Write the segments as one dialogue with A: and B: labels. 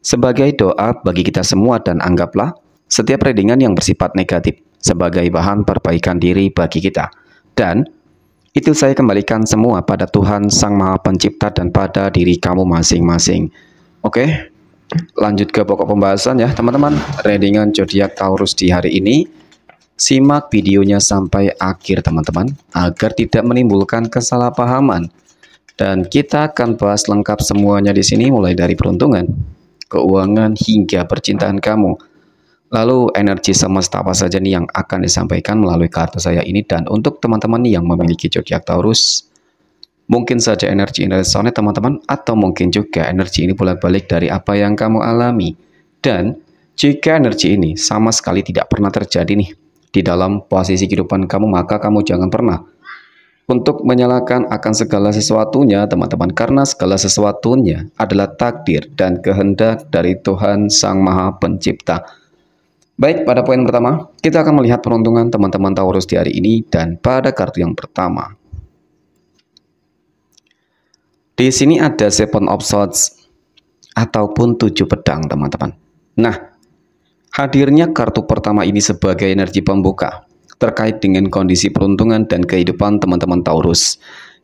A: sebagai doa bagi kita semua dan anggaplah setiap readingan yang bersifat negatif sebagai bahan perbaikan diri bagi kita. Dan itu saya kembalikan semua pada Tuhan Sang Maha Pencipta dan pada diri kamu masing-masing. Oke, lanjut ke pokok pembahasan ya teman-teman. Readingan zodiak Taurus di hari ini. Simak videonya sampai akhir teman-teman agar tidak menimbulkan kesalahpahaman. Dan kita akan bahas lengkap semuanya di sini mulai dari peruntungan, keuangan, hingga percintaan kamu. Lalu energi semesta apa saja nih yang akan disampaikan melalui kartu saya ini dan untuk teman-teman yang memiliki zodiak Taurus mungkin saja energi ini resonate teman-teman atau mungkin juga energi ini bolak-balik dari apa yang kamu alami. Dan jika energi ini sama sekali tidak pernah terjadi nih di dalam posisi kehidupan kamu maka kamu jangan pernah untuk menyalahkan akan segala sesuatunya, teman-teman, karena segala sesuatunya adalah takdir dan kehendak dari Tuhan Sang Maha Pencipta. Baik, pada poin pertama, kita akan melihat peruntungan teman-teman Taurus di hari ini dan pada kartu yang pertama. Di sini ada Seven of Swords ataupun tujuh pedang, teman-teman. Nah, hadirnya kartu pertama ini sebagai energi pembuka terkait dengan kondisi peruntungan dan kehidupan teman-teman Taurus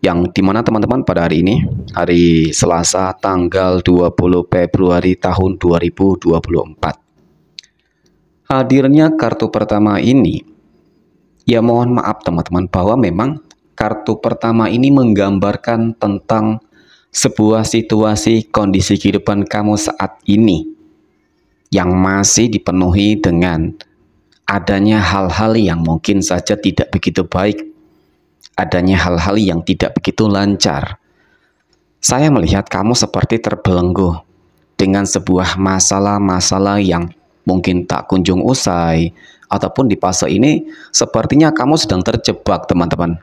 A: yang dimana teman-teman pada hari ini hari Selasa tanggal 20 Februari tahun 2024 hadirnya kartu pertama ini ya mohon maaf teman-teman bahwa memang kartu pertama ini menggambarkan tentang sebuah situasi kondisi kehidupan kamu saat ini yang masih dipenuhi dengan adanya hal-hal yang mungkin saja tidak begitu baik, adanya hal-hal yang tidak begitu lancar. Saya melihat kamu seperti terbelenggu dengan sebuah masalah-masalah yang mungkin tak kunjung usai, ataupun di fase ini sepertinya kamu sedang terjebak, teman-teman.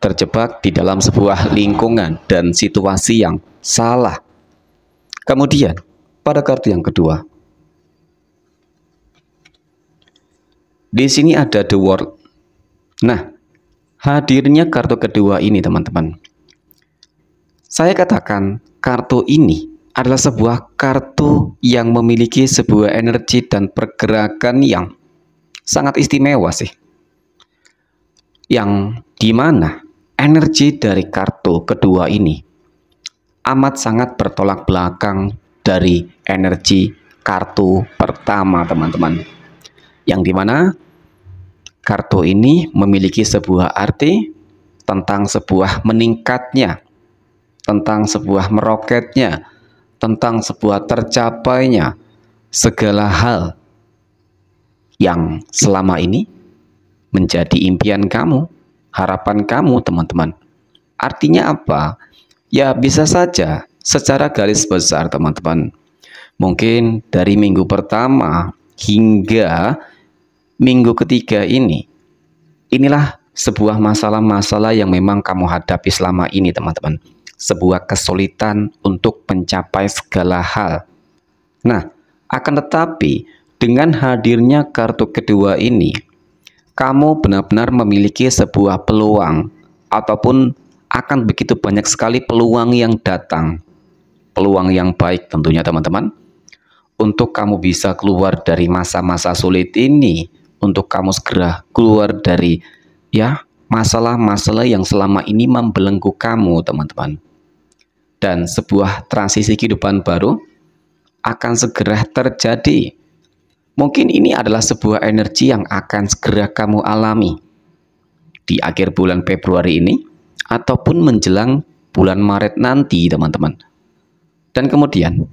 A: Terjebak di dalam sebuah lingkungan dan situasi yang salah. Kemudian, pada kartu yang kedua, Di sini ada the world. Nah, hadirnya kartu kedua ini teman-teman. Saya katakan kartu ini adalah sebuah kartu yang memiliki sebuah energi dan pergerakan yang sangat istimewa sih. Yang dimana energi dari kartu kedua ini amat sangat bertolak belakang dari energi kartu pertama teman-teman yang dimana kartu ini memiliki sebuah arti tentang sebuah meningkatnya, tentang sebuah meroketnya, tentang sebuah tercapainya segala hal yang selama ini menjadi impian kamu, harapan kamu, teman-teman. Artinya apa? Ya bisa saja secara garis besar, teman-teman. Mungkin dari minggu pertama hingga minggu ketiga ini. Inilah sebuah masalah-masalah yang memang kamu hadapi selama ini, teman-teman. Sebuah kesulitan untuk mencapai segala hal. Nah, akan tetapi dengan hadirnya kartu kedua ini, kamu benar-benar memiliki sebuah peluang ataupun akan begitu banyak sekali peluang yang datang. Peluang yang baik tentunya, teman-teman untuk kamu bisa keluar dari masa-masa sulit ini, untuk kamu segera keluar dari ya masalah-masalah yang selama ini membelenggu kamu, teman-teman. Dan sebuah transisi kehidupan baru akan segera terjadi. Mungkin ini adalah sebuah energi yang akan segera kamu alami di akhir bulan Februari ini ataupun menjelang bulan Maret nanti, teman-teman. Dan kemudian,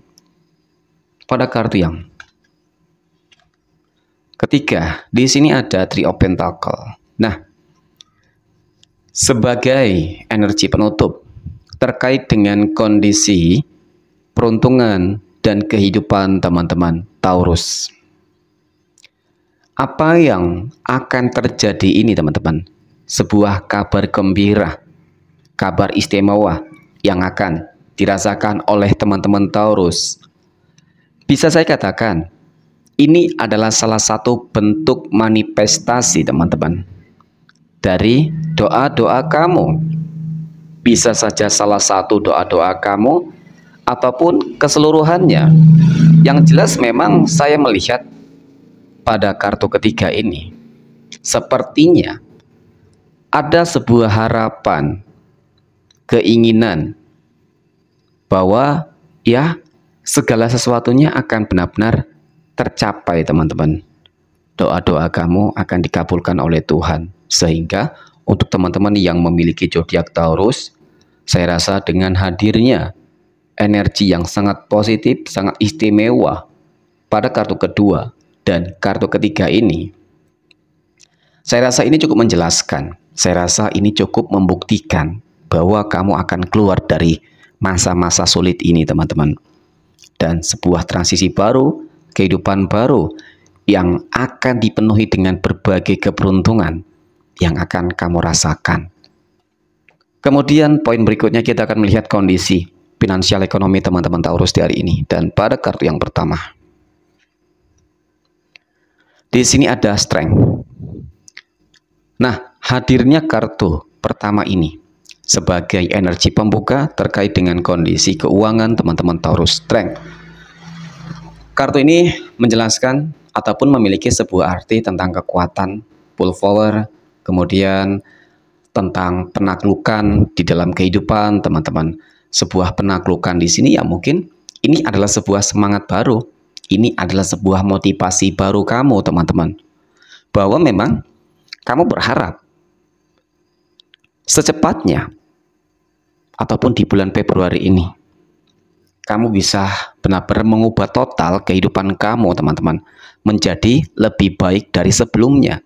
A: pada kartu yang ketiga. Di sini ada Three of Pentacle. Nah, sebagai energi penutup terkait dengan kondisi peruntungan dan kehidupan teman-teman Taurus. Apa yang akan terjadi ini teman-teman? Sebuah kabar gembira, kabar istimewa yang akan dirasakan oleh teman-teman Taurus bisa saya katakan, ini adalah salah satu bentuk manifestasi teman-teman dari doa-doa kamu. Bisa saja salah satu doa-doa kamu ataupun keseluruhannya. Yang jelas memang saya melihat pada kartu ketiga ini sepertinya ada sebuah harapan, keinginan bahwa ya segala sesuatunya akan benar-benar tercapai teman-teman. Doa-doa kamu akan dikabulkan oleh Tuhan. Sehingga untuk teman-teman yang memiliki zodiak Taurus, saya rasa dengan hadirnya energi yang sangat positif, sangat istimewa pada kartu kedua dan kartu ketiga ini, saya rasa ini cukup menjelaskan. Saya rasa ini cukup membuktikan bahwa kamu akan keluar dari masa-masa sulit ini, teman-teman dan sebuah transisi baru, kehidupan baru yang akan dipenuhi dengan berbagai keberuntungan yang akan kamu rasakan. Kemudian poin berikutnya kita akan melihat kondisi finansial ekonomi teman-teman Taurus di hari ini dan pada kartu yang pertama. Di sini ada strength. Nah, hadirnya kartu pertama ini sebagai energi pembuka terkait dengan kondisi keuangan teman-teman Taurus Strength. Kartu ini menjelaskan ataupun memiliki sebuah arti tentang kekuatan, pull power kemudian tentang penaklukan di dalam kehidupan teman-teman. Sebuah penaklukan di sini ya mungkin ini adalah sebuah semangat baru. Ini adalah sebuah motivasi baru kamu teman-teman. Bahwa memang kamu berharap secepatnya ataupun di bulan Februari ini. Kamu bisa benar-benar mengubah total kehidupan kamu, teman-teman, menjadi lebih baik dari sebelumnya.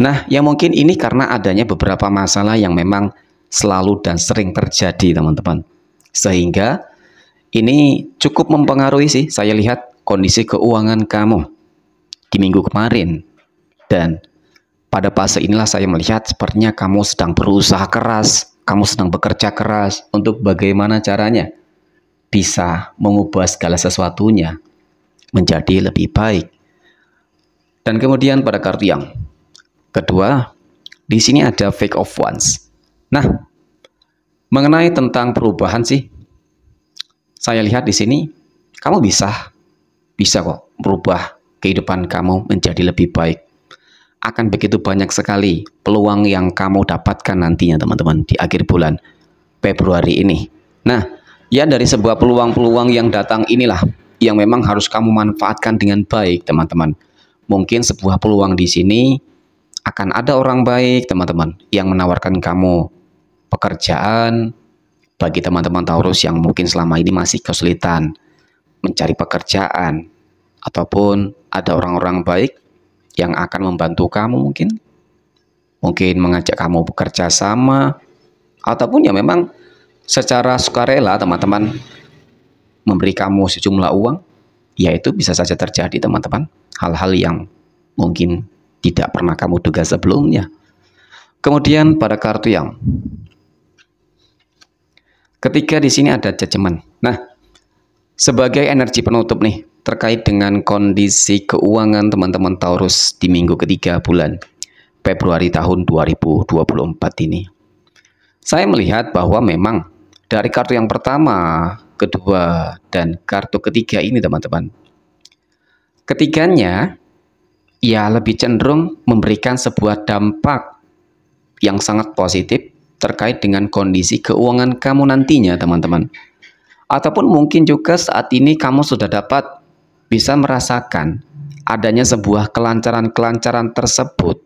A: Nah, yang mungkin ini karena adanya beberapa masalah yang memang selalu dan sering terjadi, teman-teman. Sehingga ini cukup mempengaruhi sih, saya lihat kondisi keuangan kamu di minggu kemarin. Dan pada fase inilah saya melihat sepertinya kamu sedang berusaha keras kamu sedang bekerja keras untuk bagaimana caranya bisa mengubah segala sesuatunya menjadi lebih baik. Dan kemudian pada kartu yang kedua, di sini ada fake of ones. Nah, mengenai tentang perubahan sih, saya lihat di sini kamu bisa bisa kok merubah kehidupan kamu menjadi lebih baik akan begitu banyak sekali peluang yang kamu dapatkan nantinya teman-teman di akhir bulan Februari ini. Nah, ya dari sebuah peluang-peluang yang datang inilah yang memang harus kamu manfaatkan dengan baik teman-teman. Mungkin sebuah peluang di sini akan ada orang baik teman-teman yang menawarkan kamu pekerjaan bagi teman-teman Taurus yang mungkin selama ini masih kesulitan mencari pekerjaan ataupun ada orang-orang baik yang akan membantu kamu mungkin mungkin mengajak kamu bekerja sama ataupun ya memang secara sukarela teman-teman memberi kamu sejumlah uang yaitu bisa saja terjadi teman-teman hal-hal yang mungkin tidak pernah kamu duga sebelumnya kemudian pada kartu yang ketiga di sini ada judgment nah sebagai energi penutup nih terkait dengan kondisi keuangan teman-teman Taurus di minggu ketiga bulan Februari tahun 2024 ini. Saya melihat bahwa memang dari kartu yang pertama, kedua, dan kartu ketiga ini teman-teman. Ketiganya, ya lebih cenderung memberikan sebuah dampak yang sangat positif terkait dengan kondisi keuangan kamu nantinya teman-teman. Ataupun mungkin juga saat ini kamu sudah dapat bisa merasakan adanya sebuah kelancaran-kelancaran tersebut.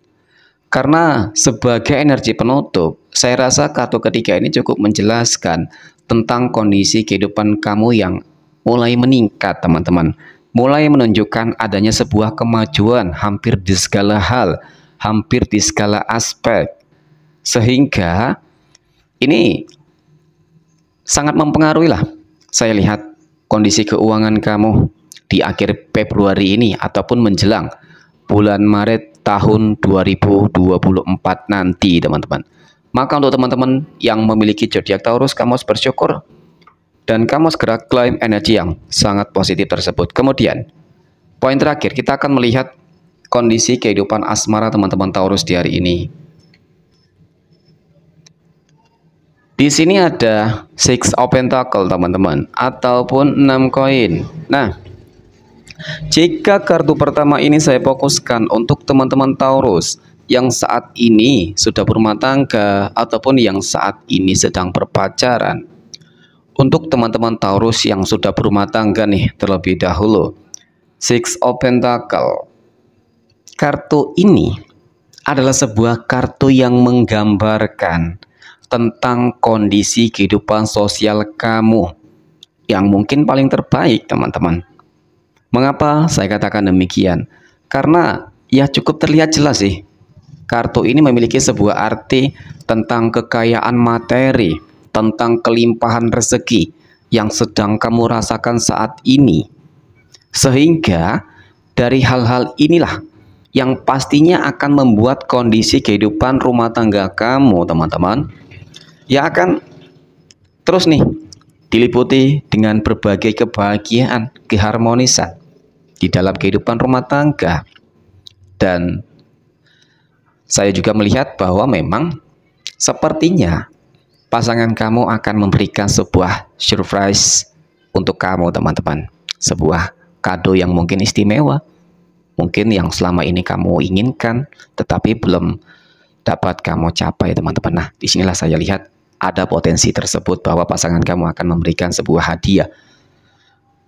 A: Karena sebagai energi penutup, saya rasa kartu ketiga ini cukup menjelaskan tentang kondisi kehidupan kamu yang mulai meningkat, teman-teman. Mulai menunjukkan adanya sebuah kemajuan hampir di segala hal, hampir di segala aspek. Sehingga ini sangat mempengaruhi lah saya lihat kondisi keuangan kamu, di akhir Februari ini ataupun menjelang bulan Maret tahun 2024 nanti teman-teman. Maka untuk teman-teman yang memiliki zodiak Taurus, kamu harus bersyukur dan kamu segera klaim energi yang sangat positif tersebut. Kemudian, poin terakhir kita akan melihat kondisi kehidupan asmara teman-teman Taurus di hari ini. Di sini ada Six open tackle teman-teman ataupun enam koin. Nah, jika kartu pertama ini saya fokuskan untuk teman-teman Taurus yang saat ini sudah berumah tangga ataupun yang saat ini sedang berpacaran. Untuk teman-teman Taurus yang sudah berumah tangga nih terlebih dahulu. Six of Pentacle. Kartu ini adalah sebuah kartu yang menggambarkan tentang kondisi kehidupan sosial kamu yang mungkin paling terbaik teman-teman Mengapa saya katakan demikian? Karena ya cukup terlihat jelas sih. Kartu ini memiliki sebuah arti tentang kekayaan materi, tentang kelimpahan rezeki yang sedang kamu rasakan saat ini. Sehingga dari hal-hal inilah yang pastinya akan membuat kondisi kehidupan rumah tangga kamu, teman-teman, ya akan terus nih diliputi dengan berbagai kebahagiaan, keharmonisan di dalam kehidupan rumah tangga. Dan saya juga melihat bahwa memang sepertinya pasangan kamu akan memberikan sebuah surprise untuk kamu teman-teman. Sebuah kado yang mungkin istimewa, mungkin yang selama ini kamu inginkan tetapi belum dapat kamu capai teman-teman. Nah, disinilah saya lihat ada potensi tersebut bahwa pasangan kamu akan memberikan sebuah hadiah.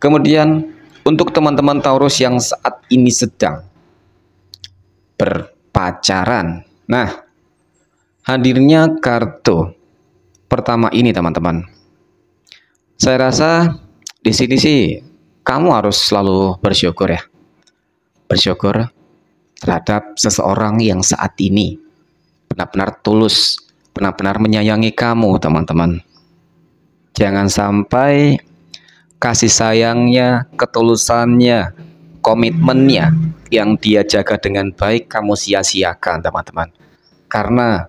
A: Kemudian untuk teman-teman Taurus yang saat ini sedang berpacaran. Nah, hadirnya kartu pertama ini teman-teman. Saya rasa di sini sih kamu harus selalu bersyukur ya. Bersyukur terhadap seseorang yang saat ini benar-benar tulus, benar-benar menyayangi kamu, teman-teman. Jangan sampai kasih sayangnya, ketulusannya, komitmennya yang dia jaga dengan baik kamu sia-siakan teman-teman. Karena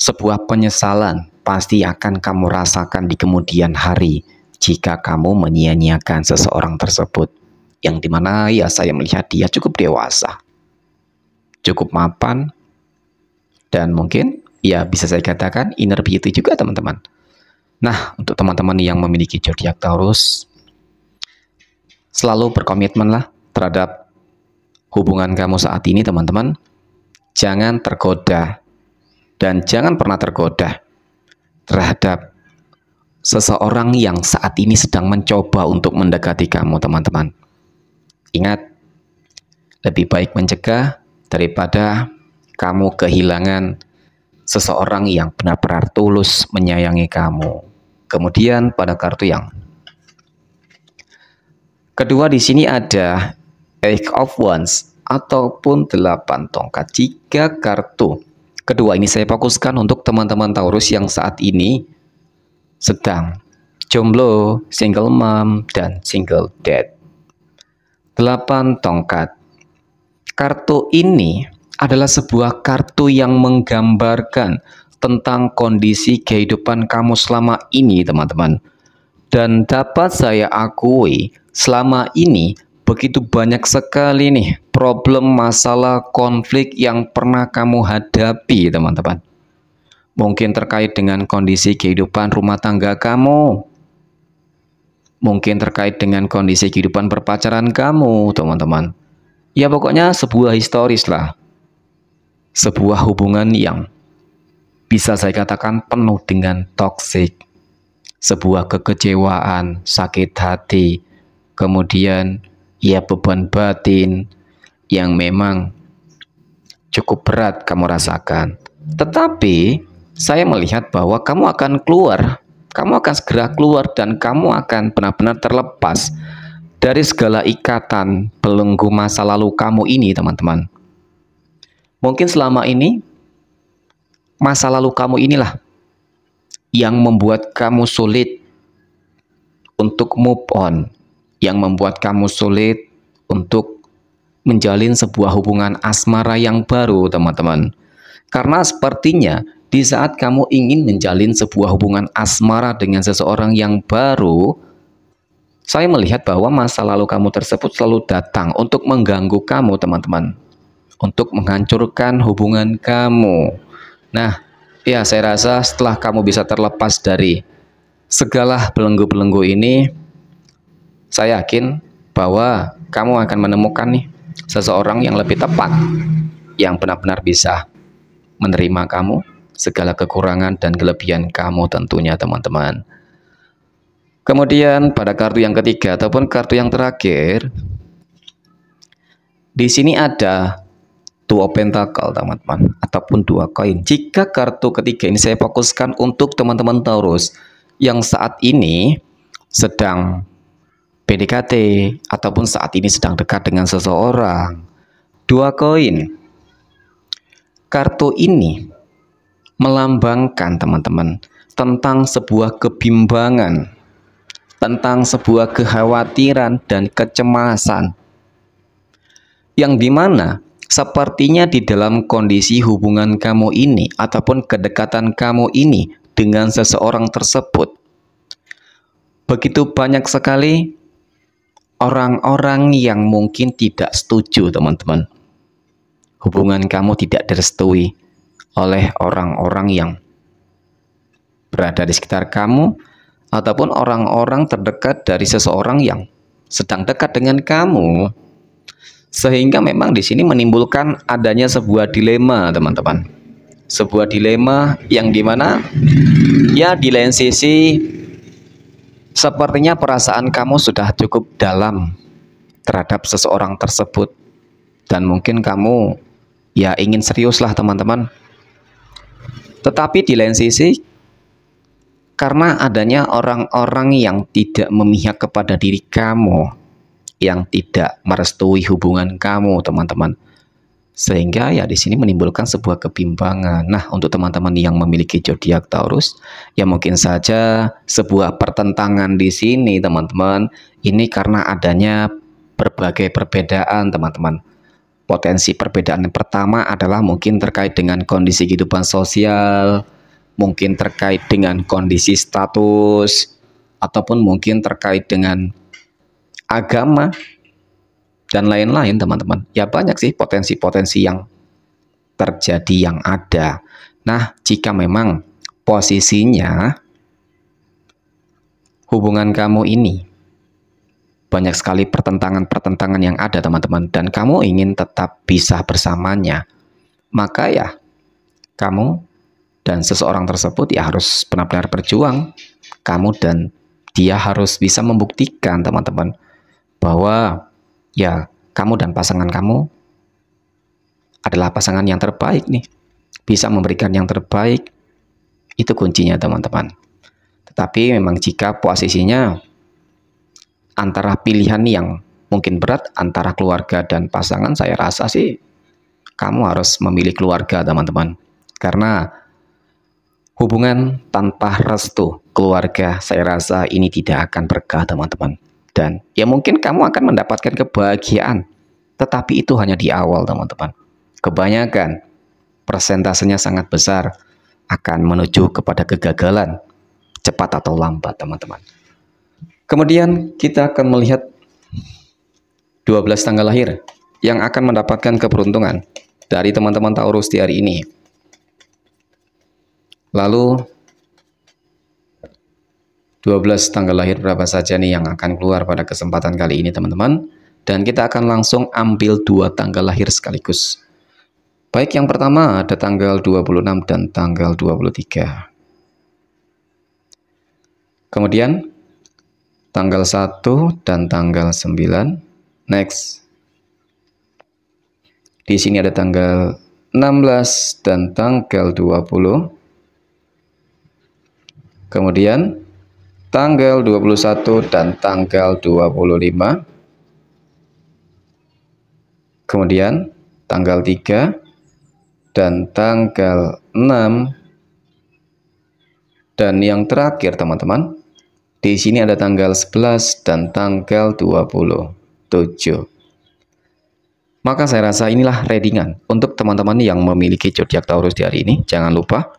A: sebuah penyesalan pasti akan kamu rasakan di kemudian hari jika kamu menyia-nyiakan seseorang tersebut yang dimana ya saya melihat dia cukup dewasa cukup mapan dan mungkin ya bisa saya katakan inner beauty juga teman-teman nah untuk teman-teman yang memiliki zodiak Taurus selalu berkomitmen lah terhadap hubungan kamu saat ini teman-teman. Jangan tergoda dan jangan pernah tergoda terhadap seseorang yang saat ini sedang mencoba untuk mendekati kamu teman-teman. Ingat, lebih baik mencegah daripada kamu kehilangan seseorang yang benar-benar tulus menyayangi kamu. Kemudian pada kartu yang Kedua di sini ada eight of wands ataupun 8 tongkat jika kartu. Kedua ini saya fokuskan untuk teman-teman Taurus yang saat ini sedang jomblo, single mom, dan single dad. 8 tongkat. Kartu ini adalah sebuah kartu yang menggambarkan tentang kondisi kehidupan kamu selama ini, teman-teman. Dan dapat saya akui, selama ini begitu banyak sekali nih problem masalah konflik yang pernah kamu hadapi, teman-teman. Mungkin terkait dengan kondisi kehidupan rumah tangga kamu. Mungkin terkait dengan kondisi kehidupan perpacaran kamu, teman-teman. Ya pokoknya sebuah historis lah. Sebuah hubungan yang bisa saya katakan penuh dengan toksik sebuah kekecewaan, sakit hati, kemudian ya beban batin yang memang cukup berat kamu rasakan. Tetapi saya melihat bahwa kamu akan keluar, kamu akan segera keluar dan kamu akan benar-benar terlepas dari segala ikatan pelenggu masa lalu kamu ini, teman-teman. Mungkin selama ini masa lalu kamu inilah yang membuat kamu sulit untuk move on, yang membuat kamu sulit untuk menjalin sebuah hubungan asmara yang baru, teman-teman. Karena sepertinya di saat kamu ingin menjalin sebuah hubungan asmara dengan seseorang yang baru, saya melihat bahwa masa lalu kamu tersebut selalu datang untuk mengganggu kamu, teman-teman, untuk menghancurkan hubungan kamu. Nah, Ya, saya rasa setelah kamu bisa terlepas dari segala belenggu-belenggu ini, saya yakin bahwa kamu akan menemukan nih seseorang yang lebih tepat yang benar-benar bisa menerima kamu segala kekurangan dan kelebihan kamu tentunya teman-teman kemudian pada kartu yang ketiga ataupun kartu yang terakhir di sini ada dua pentakel teman-teman ataupun dua koin jika kartu ketiga ini saya fokuskan untuk teman-teman Taurus yang saat ini sedang PDKT ataupun saat ini sedang dekat dengan seseorang dua koin kartu ini melambangkan teman-teman tentang sebuah kebimbangan tentang sebuah kekhawatiran dan kecemasan yang dimana Sepertinya di dalam kondisi hubungan kamu ini ataupun kedekatan kamu ini dengan seseorang tersebut, begitu banyak sekali orang-orang yang mungkin tidak setuju, teman-teman. Hubungan kamu tidak direstui oleh orang-orang yang berada di sekitar kamu ataupun orang-orang terdekat dari seseorang yang sedang dekat dengan kamu. Sehingga memang di sini menimbulkan adanya sebuah dilema, teman-teman. Sebuah dilema yang dimana ya di lain sisi sepertinya perasaan kamu sudah cukup dalam terhadap seseorang tersebut dan mungkin kamu ya ingin serius lah teman-teman tetapi di lain sisi karena adanya orang-orang yang tidak memihak kepada diri kamu yang tidak merestui hubungan kamu, teman-teman. Sehingga ya di sini menimbulkan sebuah kebimbangan. Nah, untuk teman-teman yang memiliki zodiak Taurus, ya mungkin saja sebuah pertentangan di sini, teman-teman. Ini karena adanya berbagai perbedaan, teman-teman. Potensi perbedaan yang pertama adalah mungkin terkait dengan kondisi kehidupan sosial, mungkin terkait dengan kondisi status, ataupun mungkin terkait dengan agama, dan lain-lain teman-teman. Ya banyak sih potensi-potensi yang terjadi yang ada. Nah, jika memang posisinya hubungan kamu ini banyak sekali pertentangan-pertentangan yang ada teman-teman dan kamu ingin tetap bisa bersamanya, maka ya kamu dan seseorang tersebut ya harus benar-benar berjuang. Kamu dan dia harus bisa membuktikan teman-teman bahwa ya kamu dan pasangan kamu adalah pasangan yang terbaik nih. Bisa memberikan yang terbaik itu kuncinya teman-teman. Tetapi memang jika posisinya antara pilihan yang mungkin berat antara keluarga dan pasangan saya rasa sih kamu harus memilih keluarga teman-teman. Karena hubungan tanpa restu keluarga saya rasa ini tidak akan berkah teman-teman dan ya mungkin kamu akan mendapatkan kebahagiaan tetapi itu hanya di awal teman-teman kebanyakan persentasenya sangat besar akan menuju kepada kegagalan cepat atau lambat teman-teman kemudian kita akan melihat 12 tanggal lahir yang akan mendapatkan keberuntungan dari teman-teman Taurus di hari ini lalu 12 tanggal lahir berapa saja nih yang akan keluar pada kesempatan kali ini teman-teman dan kita akan langsung ambil dua tanggal lahir sekaligus baik yang pertama ada tanggal 26 dan tanggal 23 kemudian tanggal 1 dan tanggal 9 next di sini ada tanggal 16 dan tanggal 20 kemudian tanggal 21 dan tanggal 25 kemudian tanggal 3 dan tanggal 6 dan yang terakhir teman-teman di sini ada tanggal 11 dan tanggal 27 maka saya rasa inilah readingan untuk teman-teman yang memiliki zodiak Taurus di hari ini jangan lupa